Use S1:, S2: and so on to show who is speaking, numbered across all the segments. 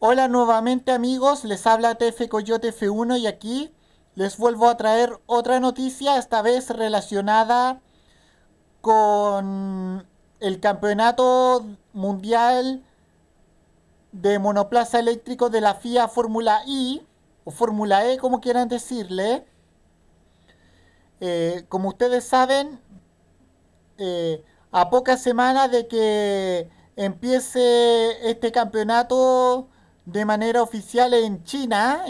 S1: Hola nuevamente amigos, les habla TF Coyote F1 y aquí les vuelvo a traer otra noticia, esta vez relacionada con el Campeonato Mundial de Monoplaza Eléctrico de la FIA Fórmula I, o Fórmula E como quieran decirle. Eh, como ustedes saben, eh, a pocas semanas de que empiece este campeonato de manera oficial en China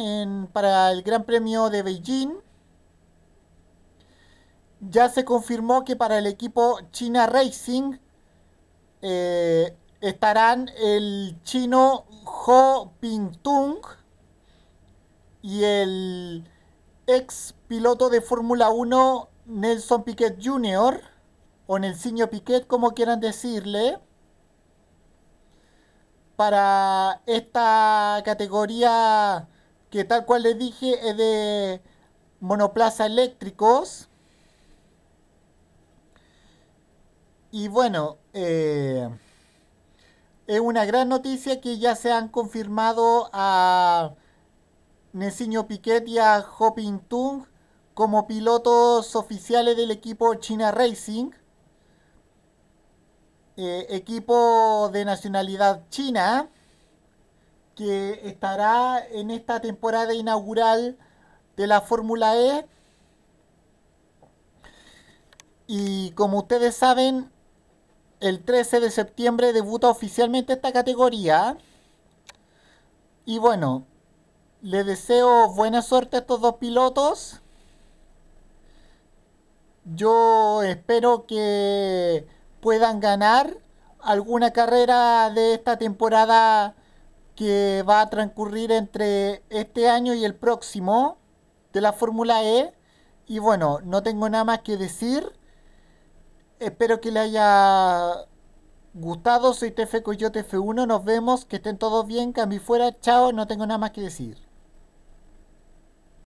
S1: para el Gran Premio de Beijing. Ya se confirmó que para el equipo China Racing eh, estarán el chino Ho Tung y el ex piloto de Fórmula 1 Nelson Piquet Jr. o Nelsinho Piquet, como quieran decirle para esta categoría que tal cual les dije es de monoplaza eléctricos. Y bueno, eh, es una gran noticia que ya se han confirmado a Nesinho Piquet y a Hopping Tung como pilotos oficiales del equipo China Racing. Eh, equipo de nacionalidad china que estará en esta temporada inaugural de la Fórmula E. Y como ustedes saben, el 13 de septiembre debuta oficialmente esta categoría. Y bueno, les deseo buena suerte a estos dos pilotos. Yo espero que puedan ganar alguna carrera de esta temporada que va a transcurrir entre este año y el próximo de la Fórmula E. Y bueno, no tengo nada más que decir. Espero que les haya gustado. Soy TF Coyote F1. Nos vemos. Que estén todos bien. Cambio fuera. Chao. No tengo nada más que decir.